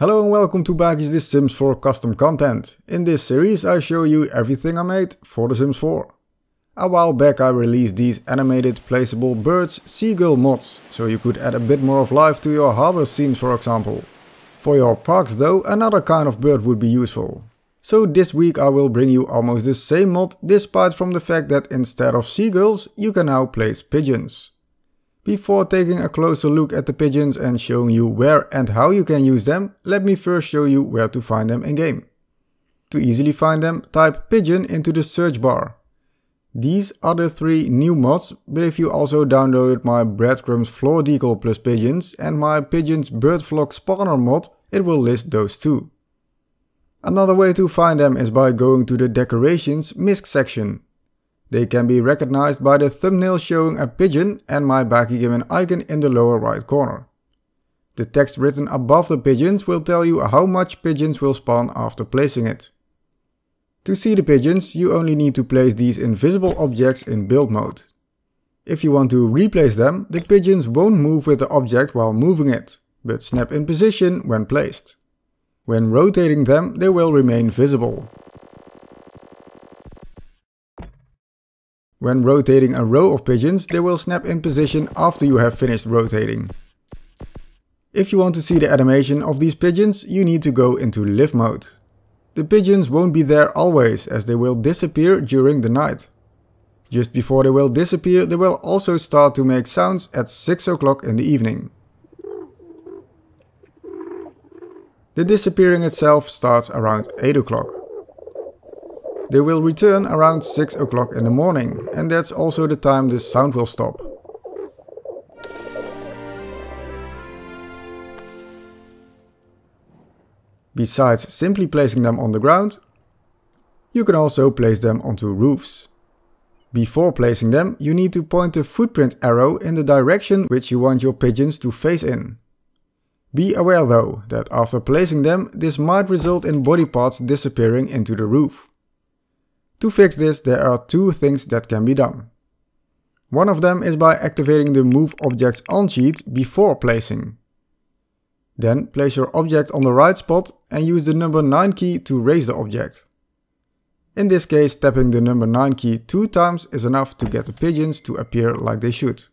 Hello and welcome to Baggies The Sims 4 custom content. In this series I show you everything I made for The Sims 4. A while back I released these animated placeable birds seagull mods, so you could add a bit more of life to your harbor scenes for example. For your parks though, another kind of bird would be useful. So this week I will bring you almost the same mod, despite from the fact that instead of seagulls, you can now place pigeons. Before taking a closer look at the pigeons and showing you where and how you can use them, let me first show you where to find them in game. To easily find them, type pigeon into the search bar. These are the three new mods, but if you also downloaded my breadcrumbs floor decal plus pigeons and my pigeons bird flock spawner mod, it will list those too. Another way to find them is by going to the decorations misc section. They can be recognized by the thumbnail showing a pigeon and my given icon in the lower right corner. The text written above the pigeons will tell you how much pigeons will spawn after placing it. To see the pigeons, you only need to place these invisible objects in build mode. If you want to replace them, the pigeons won't move with the object while moving it, but snap in position when placed. When rotating them, they will remain visible. When rotating a row of pigeons, they will snap in position after you have finished rotating. If you want to see the animation of these pigeons, you need to go into live mode. The pigeons won't be there always, as they will disappear during the night. Just before they will disappear, they will also start to make sounds at 6 o'clock in the evening. The disappearing itself starts around 8 o'clock. They will return around 6 o'clock in the morning and that's also the time the sound will stop. Besides simply placing them on the ground, you can also place them onto roofs. Before placing them, you need to point the footprint arrow in the direction which you want your pigeons to face in. Be aware though, that after placing them, this might result in body parts disappearing into the roof. To fix this, there are two things that can be done. One of them is by activating the Move Objects On sheet before placing. Then place your object on the right spot and use the number 9 key to raise the object. In this case, tapping the number 9 key two times is enough to get the pigeons to appear like they should.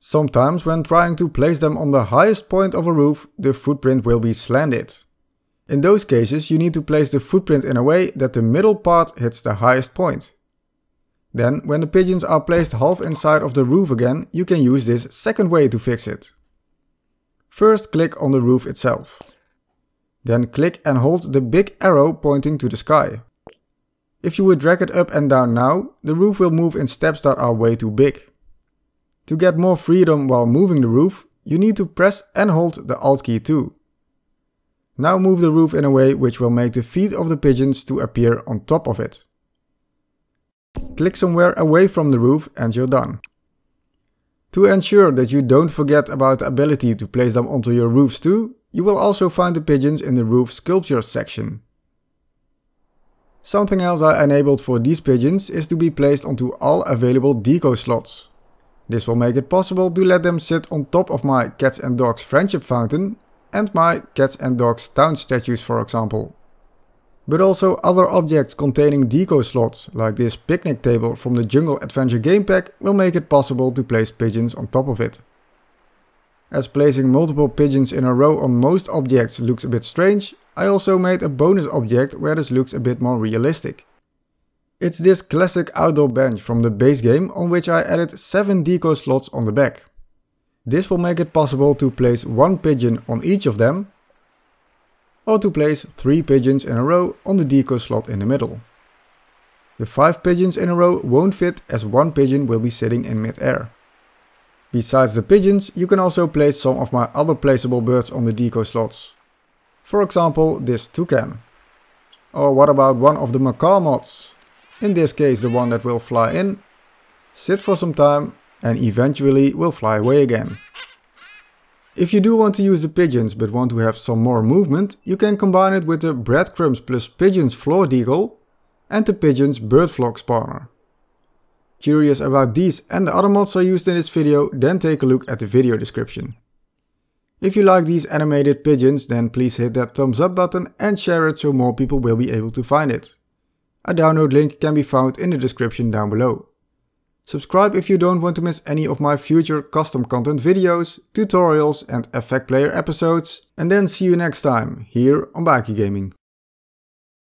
Sometimes when trying to place them on the highest point of a roof, the footprint will be slanted. In those cases you need to place the footprint in a way that the middle part hits the highest point. Then when the pigeons are placed half inside of the roof again you can use this second way to fix it. First click on the roof itself. Then click and hold the big arrow pointing to the sky. If you would drag it up and down now, the roof will move in steps that are way too big. To get more freedom while moving the roof, you need to press and hold the Alt key too. Now move the roof in a way which will make the feet of the pigeons to appear on top of it. Click somewhere away from the roof and you're done. To ensure that you don't forget about the ability to place them onto your roofs too, you will also find the pigeons in the roof sculptures section. Something else I enabled for these pigeons is to be placed onto all available deco slots. This will make it possible to let them sit on top of my cats and dogs friendship fountain and my cats and dogs town statues for example. But also other objects containing deco slots, like this picnic table from the Jungle Adventure game pack will make it possible to place pigeons on top of it. As placing multiple pigeons in a row on most objects looks a bit strange, I also made a bonus object where this looks a bit more realistic. It's this classic outdoor bench from the base game on which I added 7 deco slots on the back. This will make it possible to place one pigeon on each of them or to place three pigeons in a row on the deco slot in the middle. The five pigeons in a row won't fit as one pigeon will be sitting in mid-air. Besides the pigeons, you can also place some of my other placeable birds on the deco slots. For example, this toucan. Or what about one of the macaw mods? In this case the one that will fly in, sit for some time and eventually will fly away again. If you do want to use the pigeons but want to have some more movement, you can combine it with the breadcrumbs plus pigeons floor deagle and the pigeons bird flock spawner. Curious about these and the other mods I used in this video, then take a look at the video description. If you like these animated pigeons, then please hit that thumbs up button and share it so more people will be able to find it. A download link can be found in the description down below. Subscribe if you don't want to miss any of my future custom content videos, tutorials and Effect Player episodes. And then see you next time, here on Baki Gaming.